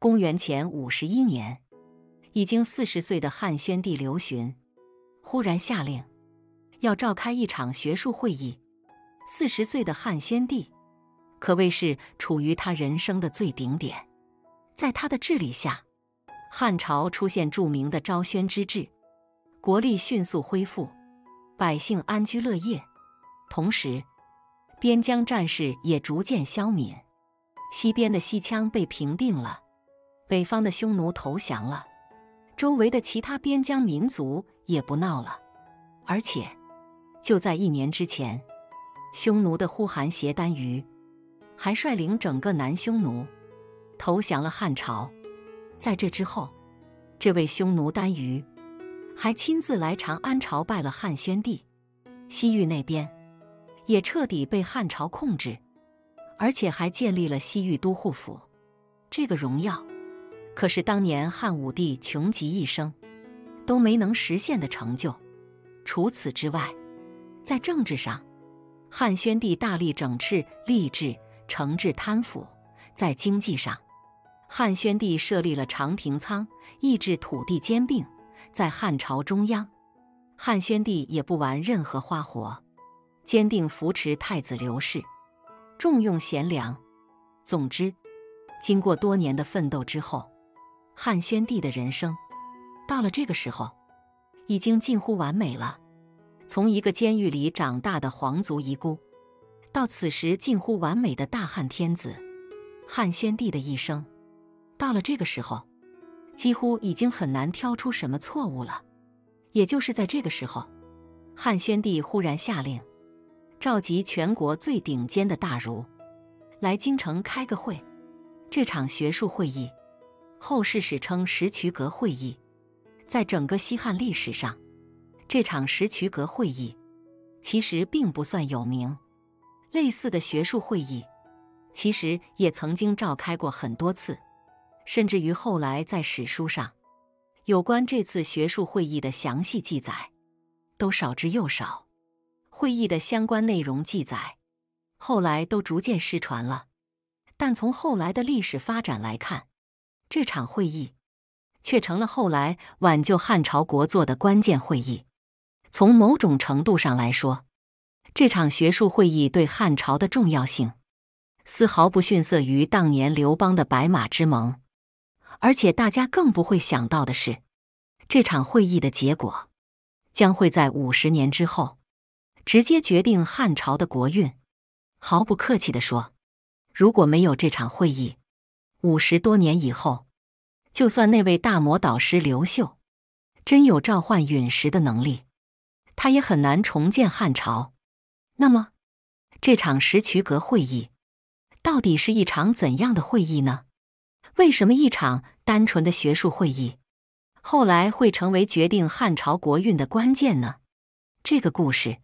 公元前五十一年，已经四十岁的汉宣帝刘询，忽然下令，要召开一场学术会议。四十岁的汉宣帝，可谓是处于他人生的最顶点。在他的治理下，汉朝出现著名的昭宣之治，国力迅速恢复，百姓安居乐业，同时，边疆战事也逐渐消弭，西边的西羌被平定了。北方的匈奴投降了，周围的其他边疆民族也不闹了，而且就在一年之前，匈奴的呼韩邪单于还率领整个南匈奴投降了汉朝。在这之后，这位匈奴单于还亲自来长安朝拜了汉宣帝。西域那边也彻底被汉朝控制，而且还建立了西域都护府，这个荣耀。可是当年汉武帝穷极一生，都没能实现的成就。除此之外，在政治上，汉宣帝大力整治吏治，惩治贪腐；在经济上，汉宣帝设立了长平仓，抑制土地兼并；在汉朝中央，汉宣帝也不玩任何花活，坚定扶持太子刘氏，重用贤良。总之，经过多年的奋斗之后。汉宣帝的人生，到了这个时候，已经近乎完美了。从一个监狱里长大的皇族遗孤，到此时近乎完美的大汉天子，汉宣帝的一生，到了这个时候，几乎已经很难挑出什么错误了。也就是在这个时候，汉宣帝忽然下令，召集全国最顶尖的大儒，来京城开个会。这场学术会议。后世史称“石渠阁会议”。在整个西汉历史上，这场石渠阁会议其实并不算有名。类似的学术会议其实也曾经召开过很多次，甚至于后来在史书上有关这次学术会议的详细记载都少之又少。会议的相关内容记载后来都逐渐失传了。但从后来的历史发展来看，这场会议，却成了后来挽救汉朝国祚的关键会议。从某种程度上来说，这场学术会议对汉朝的重要性，丝毫不逊色于当年刘邦的白马之盟。而且，大家更不会想到的是，这场会议的结果，将会在五十年之后，直接决定汉朝的国运。毫不客气的说，如果没有这场会议，五十多年以后，就算那位大魔导师刘秀真有召唤陨石的能力，他也很难重建汉朝。那么，这场石渠阁会议到底是一场怎样的会议呢？为什么一场单纯的学术会议，后来会成为决定汉朝国运的关键呢？这个故事，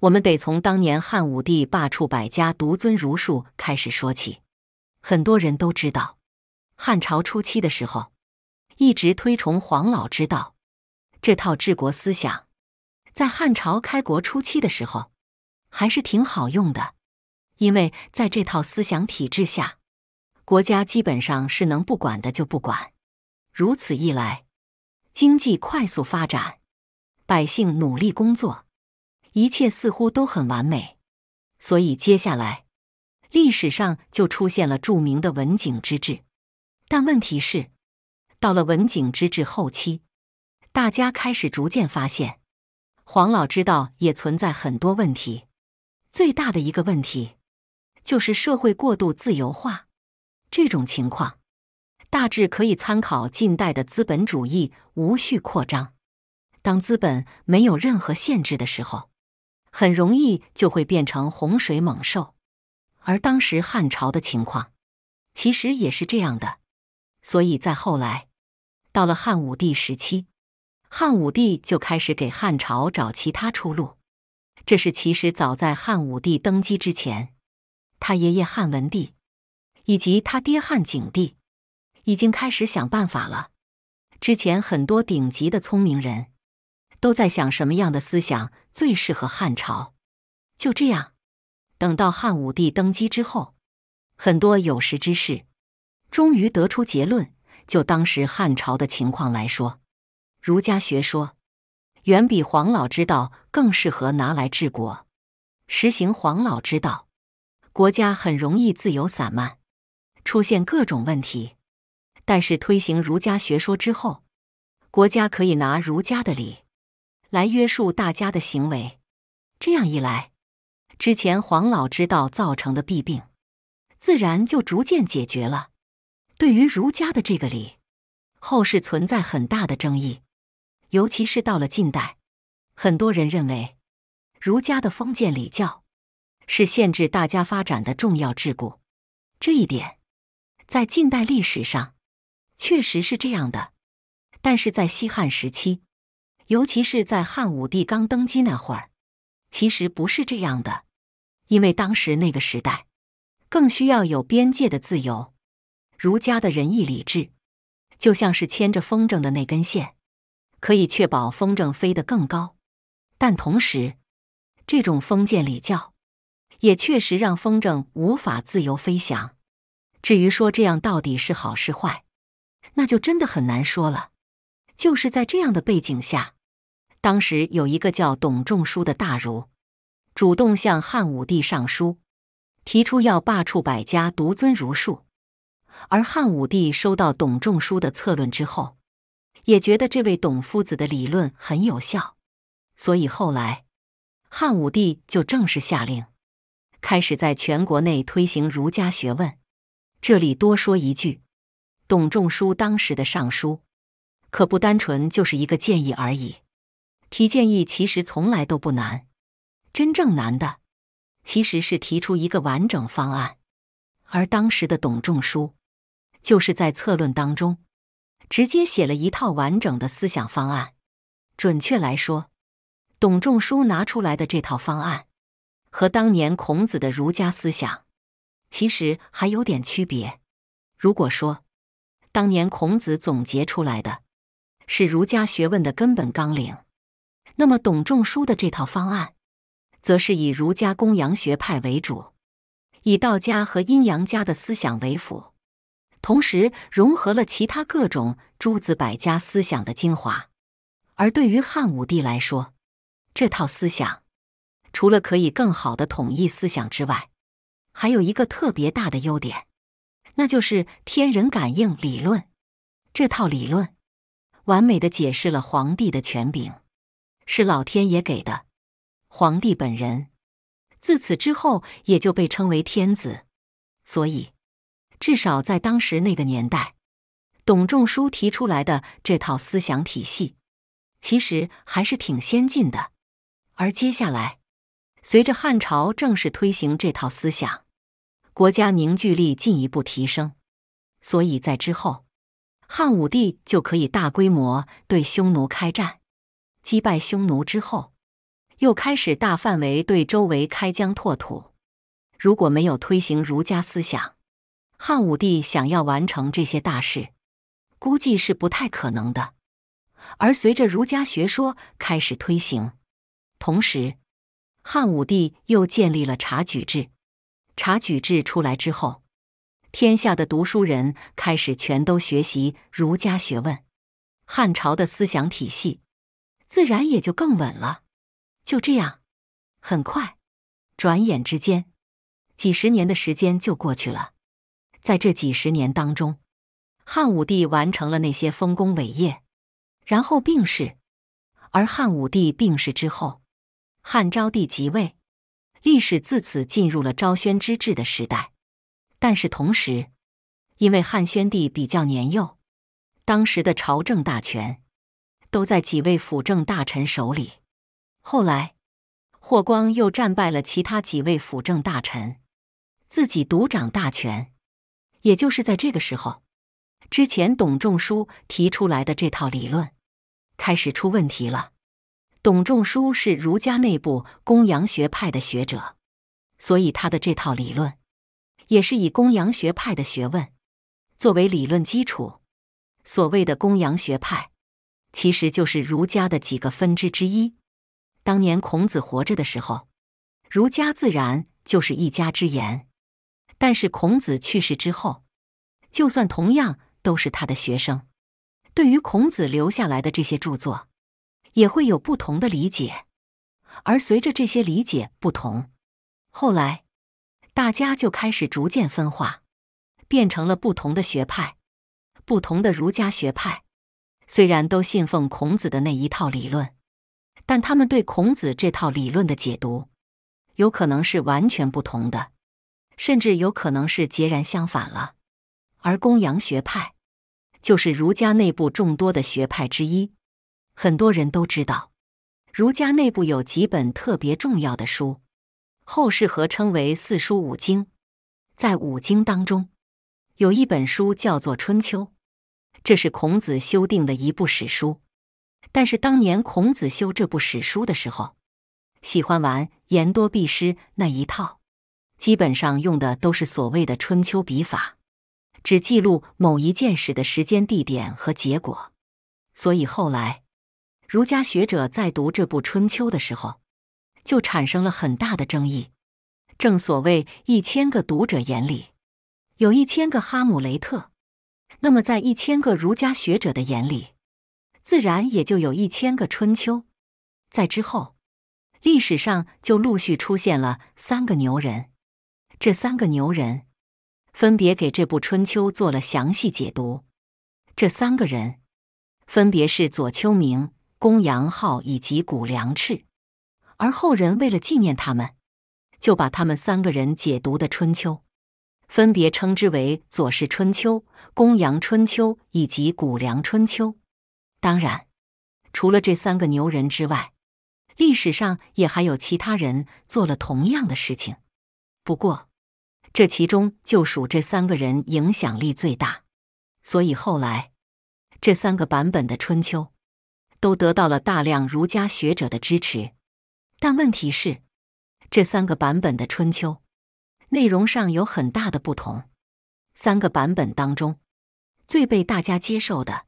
我们得从当年汉武帝罢黜百家，独尊儒术开始说起。很多人都知道，汉朝初期的时候，一直推崇黄老之道这套治国思想，在汉朝开国初期的时候还是挺好用的，因为在这套思想体制下，国家基本上是能不管的就不管。如此一来，经济快速发展，百姓努力工作，一切似乎都很完美。所以接下来。历史上就出现了著名的文景之治，但问题是，到了文景之治后期，大家开始逐渐发现，黄老之道也存在很多问题。最大的一个问题就是社会过度自由化，这种情况大致可以参考近代的资本主义无序扩张。当资本没有任何限制的时候，很容易就会变成洪水猛兽。而当时汉朝的情况，其实也是这样的，所以在后来，到了汉武帝时期，汉武帝就开始给汉朝找其他出路。这是其实早在汉武帝登基之前，他爷爷汉文帝以及他爹汉景帝已经开始想办法了。之前很多顶级的聪明人都在想什么样的思想最适合汉朝。就这样。等到汉武帝登基之后，很多有识之士终于得出结论：就当时汉朝的情况来说，儒家学说远比黄老之道更适合拿来治国。实行黄老之道，国家很容易自由散漫，出现各种问题；但是推行儒家学说之后，国家可以拿儒家的礼来约束大家的行为，这样一来。之前黄老之道造成的弊病，自然就逐渐解决了。对于儒家的这个理，后世存在很大的争议，尤其是到了近代，很多人认为儒家的封建礼教是限制大家发展的重要桎梏。这一点在近代历史上确实是这样的，但是在西汉时期，尤其是在汉武帝刚登基那会儿，其实不是这样的。因为当时那个时代更需要有边界的自由，儒家的仁义礼智就像是牵着风筝的那根线，可以确保风筝飞得更高。但同时，这种封建礼教也确实让风筝无法自由飞翔。至于说这样到底是好是坏，那就真的很难说了。就是在这样的背景下，当时有一个叫董仲舒的大儒。主动向汉武帝上书，提出要罢黜百家，独尊儒术。而汉武帝收到董仲舒的策论之后，也觉得这位董夫子的理论很有效，所以后来汉武帝就正式下令，开始在全国内推行儒家学问。这里多说一句，董仲舒当时的上书可不单纯就是一个建议而已。提建议其实从来都不难。真正难的，其实是提出一个完整方案。而当时的董仲舒，就是在策论当中直接写了一套完整的思想方案。准确来说，董仲舒拿出来的这套方案，和当年孔子的儒家思想其实还有点区别。如果说当年孔子总结出来的是儒家学问的根本纲领，那么董仲舒的这套方案。则是以儒家公羊学派为主，以道家和阴阳家的思想为辅，同时融合了其他各种诸子百家思想的精华。而对于汉武帝来说，这套思想除了可以更好的统一思想之外，还有一个特别大的优点，那就是天人感应理论。这套理论完美的解释了皇帝的权柄是老天爷给的。皇帝本人自此之后也就被称为天子，所以至少在当时那个年代，董仲舒提出来的这套思想体系其实还是挺先进的。而接下来，随着汉朝正式推行这套思想，国家凝聚力进一步提升，所以在之后，汉武帝就可以大规模对匈奴开战，击败匈奴之后。又开始大范围对周围开疆拓土。如果没有推行儒家思想，汉武帝想要完成这些大事，估计是不太可能的。而随着儒家学说开始推行，同时汉武帝又建立了察举制。察举制出来之后，天下的读书人开始全都学习儒家学问，汉朝的思想体系自然也就更稳了。就这样，很快，转眼之间，几十年的时间就过去了。在这几十年当中，汉武帝完成了那些丰功伟业，然后病逝。而汉武帝病逝之后，汉昭帝即位，历史自此进入了昭宣之治的时代。但是同时，因为汉宣帝比较年幼，当时的朝政大权都在几位辅政大臣手里。后来，霍光又战败了其他几位辅政大臣，自己独掌大权。也就是在这个时候，之前董仲舒提出来的这套理论开始出问题了。董仲舒是儒家内部公羊学派的学者，所以他的这套理论也是以公羊学派的学问作为理论基础。所谓的公羊学派，其实就是儒家的几个分支之一。当年孔子活着的时候，儒家自然就是一家之言。但是孔子去世之后，就算同样都是他的学生，对于孔子留下来的这些著作，也会有不同的理解。而随着这些理解不同，后来大家就开始逐渐分化，变成了不同的学派，不同的儒家学派。虽然都信奉孔子的那一套理论。但他们对孔子这套理论的解读，有可能是完全不同的，甚至有可能是截然相反了。而公羊学派就是儒家内部众多的学派之一。很多人都知道，儒家内部有几本特别重要的书，后世合称为四书五经。在五经当中，有一本书叫做《春秋》，这是孔子修订的一部史书。但是当年孔子修这部史书的时候，喜欢玩言多必失那一套，基本上用的都是所谓的春秋笔法，只记录某一件史的时间、地点和结果。所以后来，儒家学者在读这部《春秋》的时候，就产生了很大的争议。正所谓一千个读者眼里有一千个哈姆雷特，那么在一千个儒家学者的眼里。自然也就有一千个春秋，在之后，历史上就陆续出现了三个牛人。这三个牛人分别给这部《春秋》做了详细解读。这三个人分别是左丘明、公羊昊以及谷梁赤。而后人为了纪念他们，就把他们三个人解读的《春秋》，分别称之为《左氏春秋》《公羊春秋》以及《谷梁春秋》。当然，除了这三个牛人之外，历史上也还有其他人做了同样的事情。不过，这其中就属这三个人影响力最大，所以后来这三个版本的《春秋》都得到了大量儒家学者的支持。但问题是，这三个版本的《春秋》内容上有很大的不同。三个版本当中，最被大家接受的。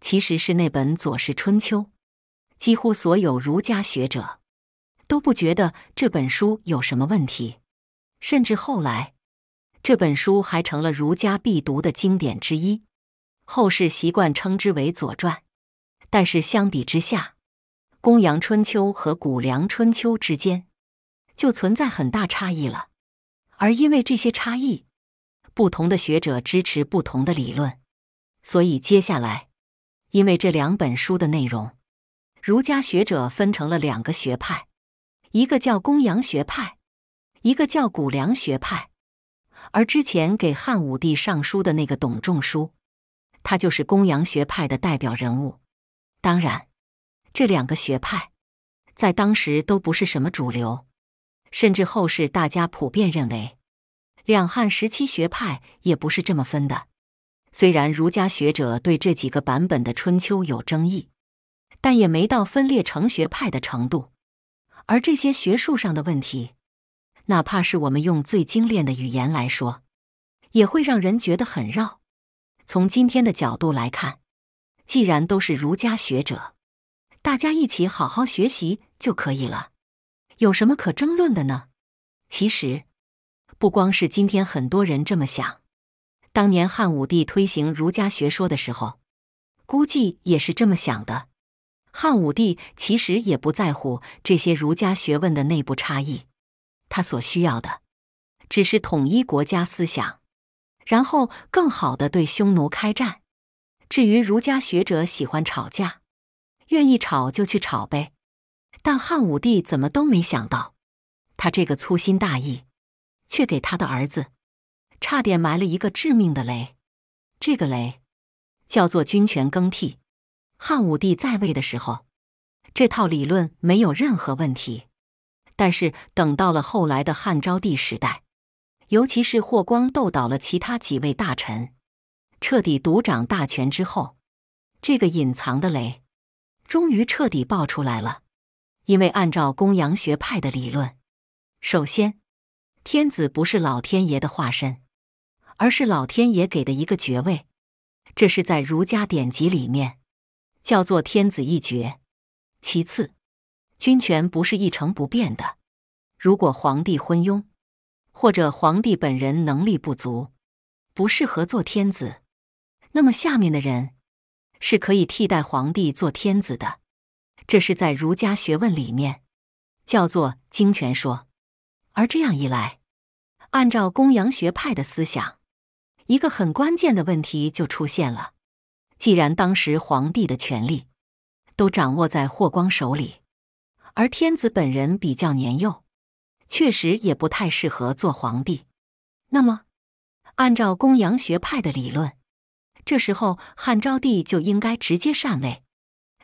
其实是那本《左氏春秋》，几乎所有儒家学者都不觉得这本书有什么问题，甚至后来这本书还成了儒家必读的经典之一，后世习惯称之为《左传》。但是相比之下，《公羊春秋》和《谷梁春秋》之间就存在很大差异了，而因为这些差异，不同的学者支持不同的理论，所以接下来。因为这两本书的内容，儒家学者分成了两个学派，一个叫公羊学派，一个叫古梁学派。而之前给汉武帝上书的那个董仲舒，他就是公羊学派的代表人物。当然，这两个学派在当时都不是什么主流，甚至后世大家普遍认为，两汉时期学派也不是这么分的。虽然儒家学者对这几个版本的《春秋》有争议，但也没到分裂成学派的程度。而这些学术上的问题，哪怕是我们用最精炼的语言来说，也会让人觉得很绕。从今天的角度来看，既然都是儒家学者，大家一起好好学习就可以了，有什么可争论的呢？其实，不光是今天很多人这么想。当年汉武帝推行儒家学说的时候，估计也是这么想的。汉武帝其实也不在乎这些儒家学问的内部差异，他所需要的只是统一国家思想，然后更好的对匈奴开战。至于儒家学者喜欢吵架，愿意吵就去吵呗。但汉武帝怎么都没想到，他这个粗心大意，却给他的儿子。差点埋了一个致命的雷，这个雷叫做君权更替。汉武帝在位的时候，这套理论没有任何问题。但是等到了后来的汉昭帝时代，尤其是霍光斗倒了其他几位大臣，彻底独掌大权之后，这个隐藏的雷终于彻底爆出来了。因为按照公羊学派的理论，首先天子不是老天爷的化身。而是老天爷给的一个爵位，这是在儒家典籍里面叫做天子一爵。其次，君权不是一成不变的，如果皇帝昏庸，或者皇帝本人能力不足，不适合做天子，那么下面的人是可以替代皇帝做天子的。这是在儒家学问里面叫做经权说。而这样一来，按照公羊学派的思想。一个很关键的问题就出现了：既然当时皇帝的权力都掌握在霍光手里，而天子本人比较年幼，确实也不太适合做皇帝。那么，按照公羊学派的理论，这时候汉昭帝就应该直接禅位，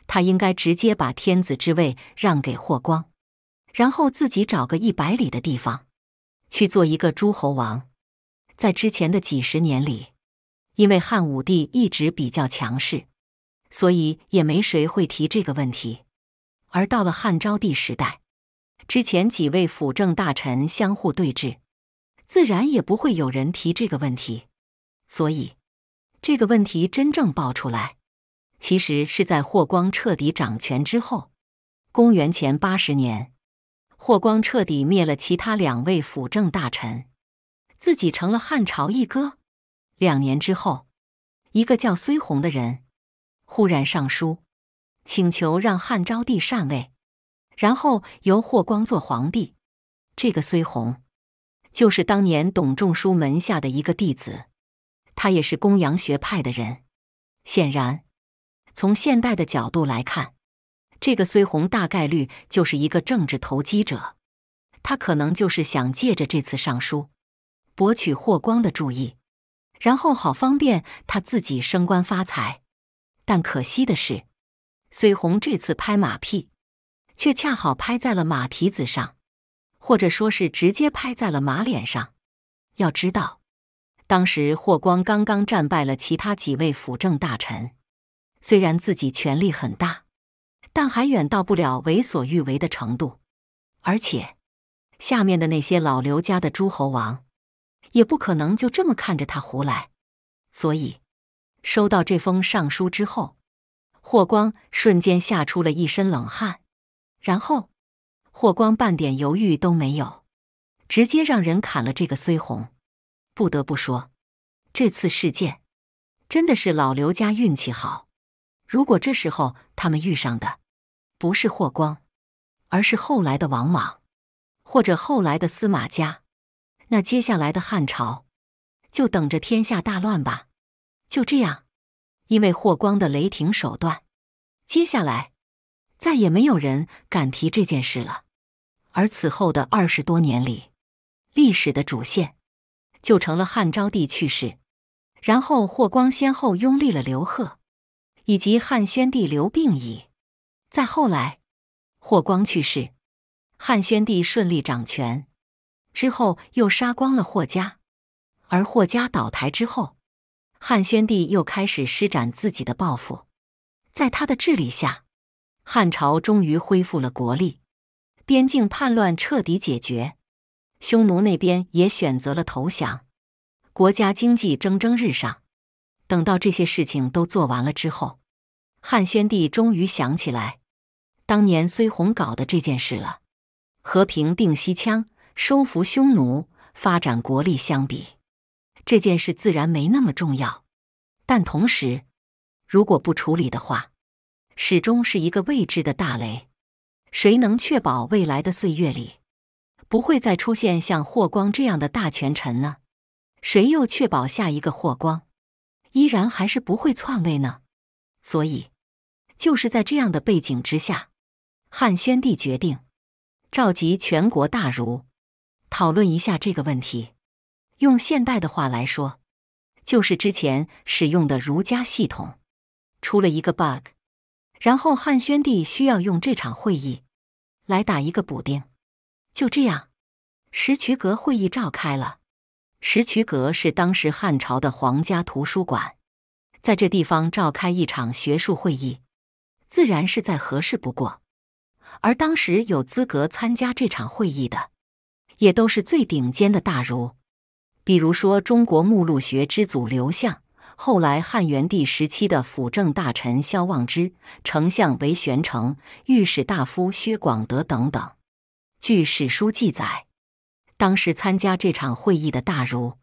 他应该直接把天子之位让给霍光，然后自己找个一百里的地方去做一个诸侯王。在之前的几十年里，因为汉武帝一直比较强势，所以也没谁会提这个问题。而到了汉昭帝时代，之前几位辅政大臣相互对峙，自然也不会有人提这个问题。所以，这个问题真正爆出来，其实是在霍光彻底掌权之后。公元前八十年，霍光彻底灭了其他两位辅政大臣。自己成了汉朝一哥。两年之后，一个叫崔宏的人忽然上书，请求让汉昭帝禅位，然后由霍光做皇帝。这个崔宏就是当年董仲舒门下的一个弟子，他也是公羊学派的人。显然，从现代的角度来看，这个崔宏大概率就是一个政治投机者。他可能就是想借着这次上书。博取霍光的注意，然后好方便他自己升官发财。但可惜的是，孙红这次拍马屁，却恰好拍在了马蹄子上，或者说是直接拍在了马脸上。要知道，当时霍光刚刚战败了其他几位辅政大臣，虽然自己权力很大，但还远到不了为所欲为的程度。而且，下面的那些老刘家的诸侯王。也不可能就这么看着他胡来，所以收到这封上书之后，霍光瞬间吓出了一身冷汗，然后霍光半点犹豫都没有，直接让人砍了这个崔红。不得不说，这次事件真的是老刘家运气好。如果这时候他们遇上的不是霍光，而是后来的王莽，或者后来的司马家。那接下来的汉朝，就等着天下大乱吧。就这样，因为霍光的雷霆手段，接下来再也没有人敢提这件事了。而此后的二十多年里，历史的主线就成了汉昭帝去世，然后霍光先后拥立了刘贺，以及汉宣帝刘病已。再后来，霍光去世，汉宣帝顺利掌权。之后又杀光了霍家，而霍家倒台之后，汉宣帝又开始施展自己的抱负。在他的治理下，汉朝终于恢复了国力，边境叛乱彻底解决，匈奴那边也选择了投降，国家经济蒸蒸日上。等到这些事情都做完了之后，汉宣帝终于想起来，当年绥宏搞的这件事了，和平定西羌。收服匈奴、发展国力相比，这件事自然没那么重要。但同时，如果不处理的话，始终是一个未知的大雷。谁能确保未来的岁月里，不会再出现像霍光这样的大权臣呢？谁又确保下一个霍光，依然还是不会篡位呢？所以，就是在这样的背景之下，汉宣帝决定召集全国大儒。讨论一下这个问题，用现代的话来说，就是之前使用的儒家系统出了一个 bug，然后汉宣帝需要用这场会议来打一个补丁。就这样，石渠阁会议召开了。石渠阁是当时汉朝的皇家图书馆，在这地方召开一场学术会议，自然是再合适不过。而当时有资格参加这场会议的。也都是最顶尖的大儒，比如说中国目录学之祖刘向，后来汉元帝时期的辅政大臣萧望之、丞相韦玄成、御史大夫薛广德等等。据史书记载，当时参加这场会议的大儒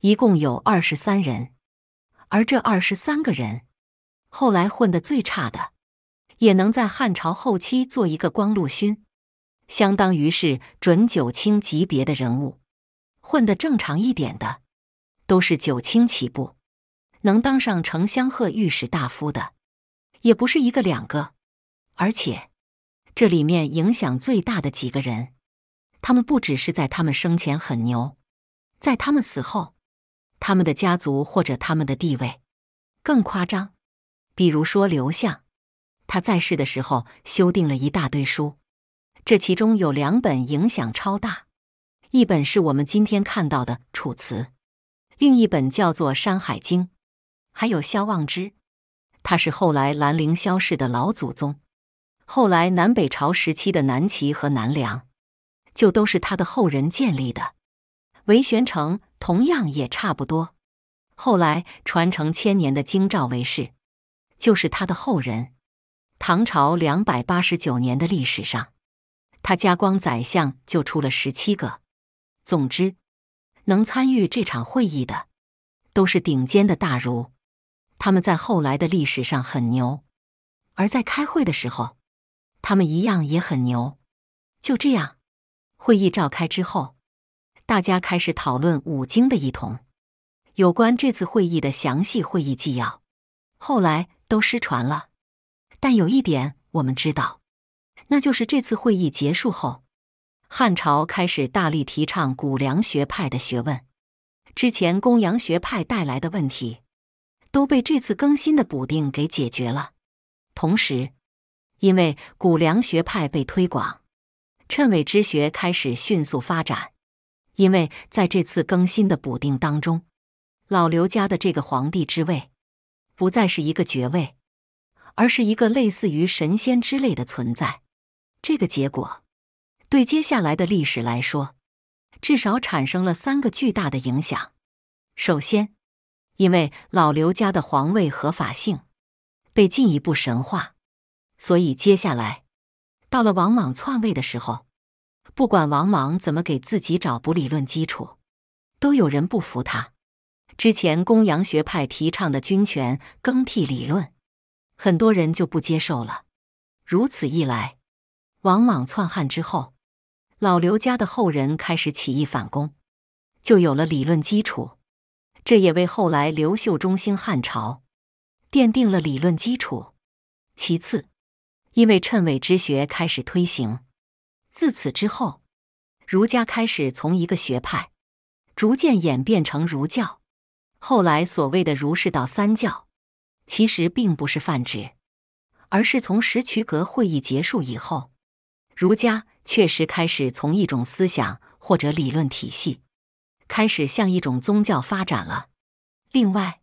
一共有二十三人，而这二十三个人，后来混的最差的，也能在汉朝后期做一个光禄勋。相当于是准九卿级别的人物，混得正常一点的，都是九卿起步，能当上丞相、贺御史大夫的，也不是一个两个。而且这里面影响最大的几个人，他们不只是在他们生前很牛，在他们死后，他们的家族或者他们的地位更夸张。比如说刘向，他在世的时候修订了一大堆书。这其中有两本影响超大，一本是我们今天看到的《楚辞》，另一本叫做《山海经》。还有萧望之，他是后来兰陵萧氏的老祖宗。后来南北朝时期的南齐和南梁，就都是他的后人建立的。韦玄成同样也差不多。后来传承千年的京兆韦氏，就是他的后人。唐朝两百八十九年的历史上。他家光宰相就出了十七个。总之，能参与这场会议的都是顶尖的大儒。他们在后来的历史上很牛，而在开会的时候，他们一样也很牛。就这样，会议召开之后，大家开始讨论五经的异同。有关这次会议的详细会议纪要，后来都失传了。但有一点我们知道。那就是这次会议结束后，汉朝开始大力提倡古良学派的学问。之前公羊学派带来的问题，都被这次更新的补丁给解决了。同时，因为古良学派被推广，谶纬之学开始迅速发展。因为在这次更新的补丁当中，老刘家的这个皇帝之位，不再是一个爵位，而是一个类似于神仙之类的存在。这个结果，对接下来的历史来说，至少产生了三个巨大的影响。首先，因为老刘家的皇位合法性被进一步神话，所以接下来到了王莽篡位的时候，不管王莽怎么给自己找补理论基础，都有人不服他。之前公羊学派提倡的君权更替理论，很多人就不接受了。如此一来。王莽篡汉之后，老刘家的后人开始起义反攻，就有了理论基础，这也为后来刘秀中兴汉朝奠定了理论基础。其次，因为谶纬之学开始推行，自此之后，儒家开始从一个学派逐渐演变成儒教。后来所谓的儒释道三教，其实并不是泛指，而是从石渠阁会议结束以后。儒家确实开始从一种思想或者理论体系，开始向一种宗教发展了。另外，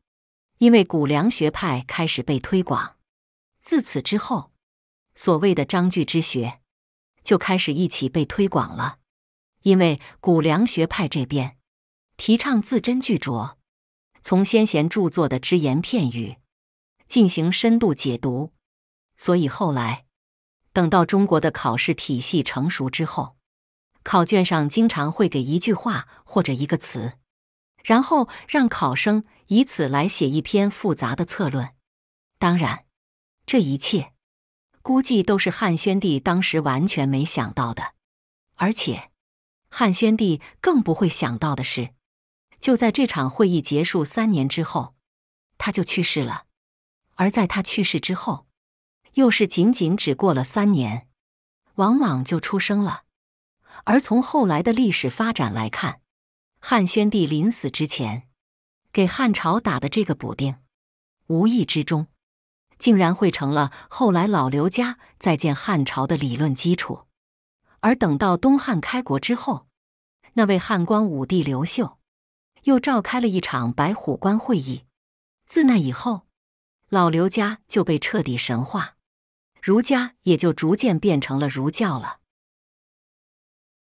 因为古良学派开始被推广，自此之后，所谓的章句之学就开始一起被推广了。因为古良学派这边提倡字斟句酌，从先贤著作的只言片语进行深度解读，所以后来。等到中国的考试体系成熟之后，考卷上经常会给一句话或者一个词，然后让考生以此来写一篇复杂的策论。当然，这一切估计都是汉宣帝当时完全没想到的，而且汉宣帝更不会想到的是，就在这场会议结束三年之后，他就去世了。而在他去世之后，又是仅仅只过了三年，王莽就出生了。而从后来的历史发展来看，汉宣帝临死之前给汉朝打的这个补丁，无意之中竟然会成了后来老刘家再建汉朝的理论基础。而等到东汉开国之后，那位汉光武帝刘秀又召开了一场白虎关会议。自那以后，老刘家就被彻底神化。儒家也就逐渐变成了儒教了。